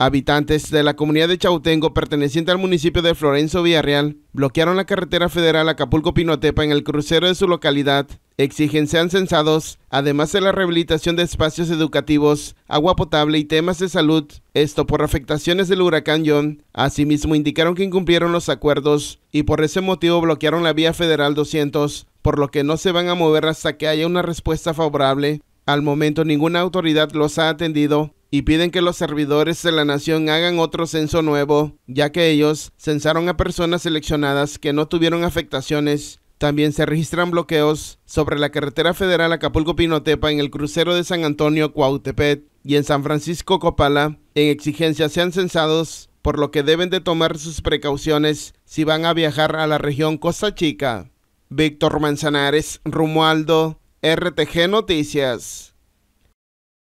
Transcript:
Habitantes de la comunidad de Chautengo, perteneciente al municipio de Florenzo, Villarreal, bloquearon la carretera federal Acapulco-Pinotepa en el crucero de su localidad. Exigen sean censados, además de la rehabilitación de espacios educativos, agua potable y temas de salud, esto por afectaciones del huracán John. Asimismo, indicaron que incumplieron los acuerdos y por ese motivo bloquearon la vía federal 200, por lo que no se van a mover hasta que haya una respuesta favorable. Al momento ninguna autoridad los ha atendido y piden que los servidores de la nación hagan otro censo nuevo, ya que ellos censaron a personas seleccionadas que no tuvieron afectaciones. También se registran bloqueos sobre la carretera federal Acapulco-Pinotepa en el crucero de San antonio Cuautepet y en San Francisco-Copala. En exigencia sean censados, por lo que deben de tomar sus precauciones si van a viajar a la región Costa Chica. Víctor Manzanares, Rumualdo, RTG Noticias.